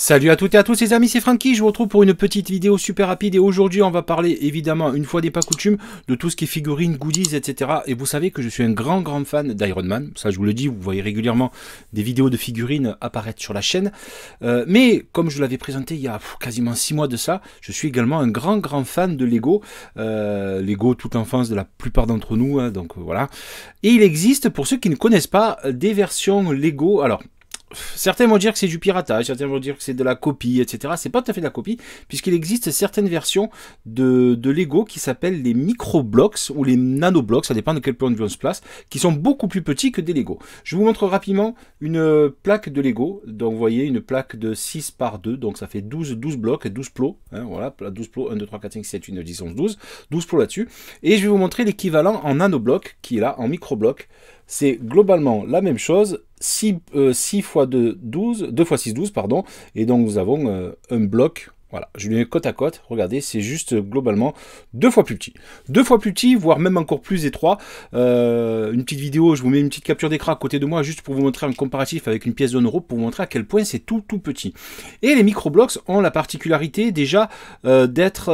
Salut à toutes et à tous les amis, c'est Francky, je vous retrouve pour une petite vidéo super rapide et aujourd'hui on va parler évidemment, une fois des pas coutumes, de tout ce qui est figurines, goodies, etc. Et vous savez que je suis un grand grand fan d'Iron Man, ça je vous le dis, vous voyez régulièrement des vidéos de figurines apparaître sur la chaîne. Euh, mais comme je l'avais présenté il y a quasiment 6 mois de ça, je suis également un grand grand fan de Lego, euh, Lego toute enfance de la plupart d'entre nous, hein, donc euh, voilà. Et il existe, pour ceux qui ne connaissent pas, des versions Lego, alors certains vont dire que c'est du piratage, certains vont dire que c'est de la copie, etc. C'est pas tout à fait de la copie, puisqu'il existe certaines versions de, Lego qui s'appellent les micro-blocks ou les nano-blocks, ça dépend de quel point de vue on se place, qui sont beaucoup plus petits que des Lego. Je vous montre rapidement une euh, plaque de Lego. Donc vous voyez, une plaque de 6 par 2, donc ça fait 12, 12 blocs, 12 plots. Hein, voilà, 12 plots, 1, 2, 3, 4, 5, 6, 7, 8, 9, 10, 11, 12. 12 plots là-dessus. Et je vais vous montrer l'équivalent en nano-bloc, qui est là, en micro blocs c'est globalement la même chose, 6, 6 x 2, 12, 2 x 6, 12, pardon, et donc nous avons euh, un bloc voilà, je lui mets côte à côte, regardez, c'est juste euh, globalement deux fois plus petit. Deux fois plus petit, voire même encore plus étroit. Euh, une petite vidéo, je vous mets une petite capture d'écran à côté de moi, juste pour vous montrer un comparatif avec une pièce d'euro pour vous montrer à quel point c'est tout tout petit. Et les microblocks ont la particularité déjà euh, d'être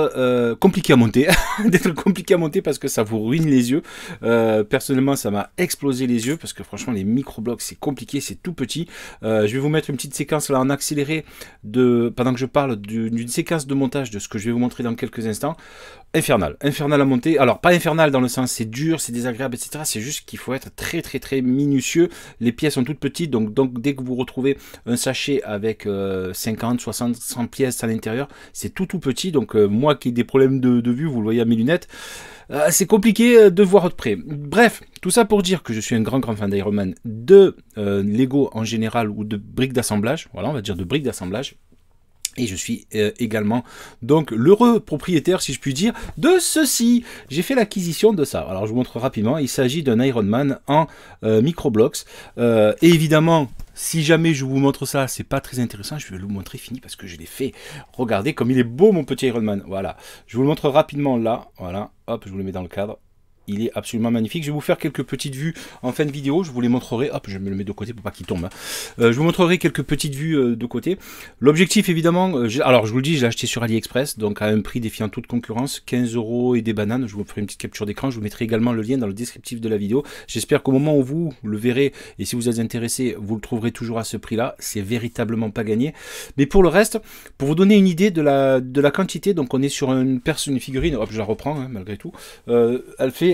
compliqués compliqué à monter, d'être compliqué à monter parce que ça vous ruine les yeux. personnellement, ça m'a explosé les yeux, parce que franchement, les microblocks, c'est compliqué, c'est tout petit. je vais vous mettre une petite séquence là en accéléré de, pendant que je parle du séquence de montage de ce que je vais vous montrer dans quelques instants, infernal, infernal à monter. Alors pas infernal dans le sens c'est dur, c'est désagréable, etc. C'est juste qu'il faut être très très très minutieux. Les pièces sont toutes petites, donc, donc dès que vous retrouvez un sachet avec 50, 60, 100 pièces à l'intérieur, c'est tout tout petit. Donc euh, moi qui ai des problèmes de, vue, vous le voyez à mes lunettes, euh, c'est compliqué euh, de voir de près. Bref, tout ça pour dire que je suis un grand grand fan d'Iron de Lego en général ou de briques d'assemblage. Voilà, on va dire de briques d'assemblage. Et je suis euh, également donc l'heureux propriétaire, si je puis dire, de ceci. J'ai fait l'acquisition de ça. Alors je vous montre rapidement. Il s'agit d'un Iron Man en euh, microblocks. Euh, et évidemment, si jamais je vous montre ça, c'est pas très intéressant. Je vais vous montrer fini parce que je l'ai fait. Regardez comme il est beau mon petit Iron Man. Voilà. Je vous le montre rapidement là. Voilà. Hop, je vous le mets dans le cadre il est absolument magnifique. Je vais vous faire quelques petites vues en fin de vidéo. Je vous les montrerai. Hop, je me le mets de côté pour pas qu'il tombe. Hein. Euh, je vous montrerai quelques petites vues euh, de côté. L'objectif, évidemment, euh, alors je vous le dis, je l'ai acheté sur AliExpress, donc à un prix défiant toute concurrence, 15 euros et des bananes. Je vous ferai une petite capture d'écran. Je vous mettrai également le lien dans le descriptif de la vidéo. J'espère qu'au moment où vous le verrez et si vous êtes intéressé, vous le trouverez toujours à ce prix-là. C'est véritablement pas gagné. Mais pour le reste, pour vous donner une idée de la de la quantité, donc on est sur une personne, une figurine. Hop, je la reprends hein, malgré tout. elle fait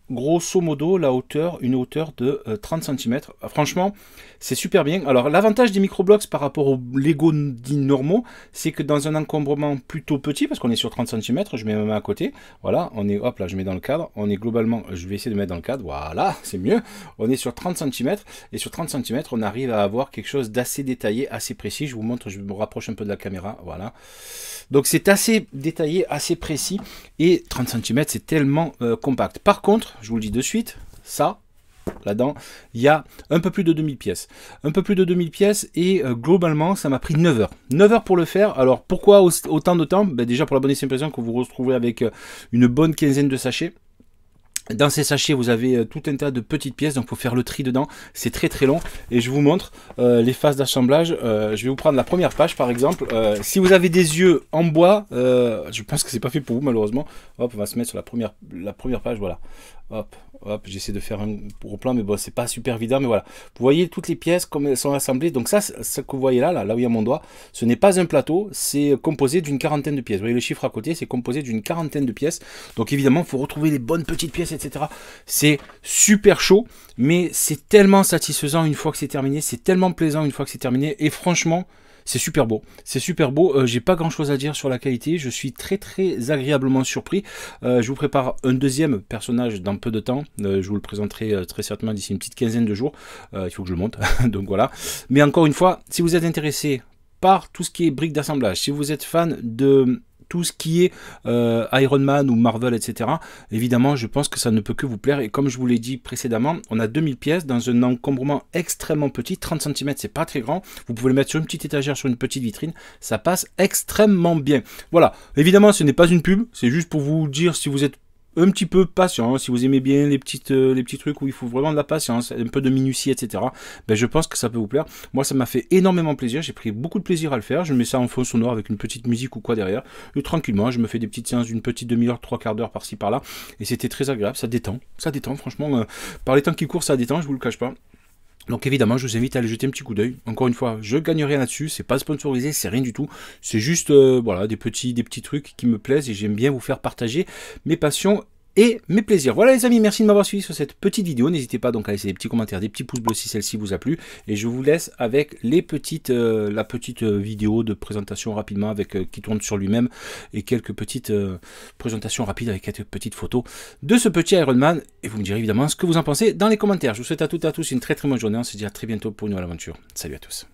grosso modo la hauteur, une hauteur de 30 euh, cm. Ah, franchement, c'est super bien. Alors l'avantage des microblocks par rapport aux Lego dits normaux, c'est que dans un encombrement plutôt petit, parce qu'on est sur 30 cm, je mets ma main à côté, voilà, on est, hop là, je mets dans le cadre, on est globalement, je vais essayer de mettre dans le cadre, voilà, c'est mieux, on est sur 30 cm, et sur 30 cm, on arrive à avoir quelque chose d'assez détaillé, assez précis, je vous montre, je me rapproche un peu de la caméra, voilà. Donc c'est assez détaillé, assez précis, et 30 cm, c'est tellement euh, compact. Par contre, je vous le dis de suite, ça, là-dedans, il y a un peu plus de 2000 pièces. Un peu plus de 2000 pièces et euh, globalement, ça m'a pris 9 heures. 9 heures pour le faire. Alors pourquoi autant de temps ben, Déjà pour la bonne impression que vous retrouvez avec euh, une bonne quinzaine de sachets. Dans ces sachets, vous avez euh, tout un tas de petites pièces, donc il faut faire le tri dedans. C'est très très long. Et je vous montre les phases d'assemblage. je vais vous prendre la première page par exemple. si vous avez des yeux en bois, je pense que c'est pas fait pour vous malheureusement. Hop, on va se mettre sur la première, la première page, voilà. Hop, hop, j'essaie de faire un gros plan mais bon, c'est pas super évident, mais voilà. Vous voyez toutes les pièces comme elles sont assemblées. Donc ça, ce que vous voyez là, là, là où il y a mon doigt, ce n'est pas un plateau, c'est composé d'une quarantaine de pièces. Vous voyez le chiffre à côté, c'est composé d'une quarantaine de pièces. Donc évidemment, il faut retrouver les bonnes petites pièces, etc. C'est super chaud, mais c'est tellement satisfaisant une fois que c'est terminé, c'est tellement plaisant une fois que c'est terminé, et franchement, c'est super beau. C'est super beau. Euh, j'ai pas grand chose à dire sur la qualité. Je suis très très agréablement surpris. Euh, je vous prépare un deuxième personnage dans peu de temps. Euh, je vous le présenterai très certainement d'ici une petite quinzaine de jours. il faut que je le monte. Donc voilà. Mais encore une fois, si vous êtes intéressé par tout ce qui est briques d'assemblage, si vous êtes fan de tout ce qui est euh, Iron Man ou Marvel, etc. Évidemment, je pense que ça ne peut que vous plaire. Et comme je vous l'ai dit précédemment, on a 2000 pièces dans un encombrement extrêmement petit. 30 cm, c'est pas très grand. Vous pouvez le mettre sur une petite étagère, sur une petite vitrine. Ça passe extrêmement bien. Voilà. Évidemment, ce n'est pas une pub. C'est juste pour vous dire si vous êtes un petit peu patient, si vous aimez bien les, petites, euh, les petits trucs où il faut vraiment de la patience, un peu de minutie, etc., ben je pense que ça peut vous plaire. Moi, ça m'a fait énormément plaisir, j'ai pris beaucoup de plaisir à le faire. Je mets ça en fond sonore avec une petite musique ou quoi derrière, et tranquillement, je me fais des petites séances d'une petite demi-heure, trois quarts d'heure par-ci par-là, et c'était très agréable, ça détend, ça détend, franchement, euh, par les temps qui courent, ça détend, je vous le cache pas. Donc évidemment, je vous invite à aller jeter un petit coup d'œil. Encore une fois, je gagne rien là-dessus, c'est pas sponsorisé, c'est rien du tout. C'est juste euh, voilà des petits des petits trucs qui me plaisent et j'aime bien vous faire partager mes passions et mes plaisirs. Voilà les amis, merci de m'avoir suivi sur cette petite vidéo. N'hésitez pas donc à laisser des petits commentaires, des petits pouces bleus si celle-ci vous a plu. Et je vous laisse avec euh, la petite euh, vidéo de présentation rapidement avec euh, qui tourne sur lui-même et quelques petites présentations rapides avec quelques petites photos de ce petit Iron Man. Et vous me direz évidemment ce que vous en pensez dans les commentaires. Je vous souhaite à toutes et à tous une très très bonne journée. On se dit à très bientôt pour une nouvelle aventure. Salut à tous.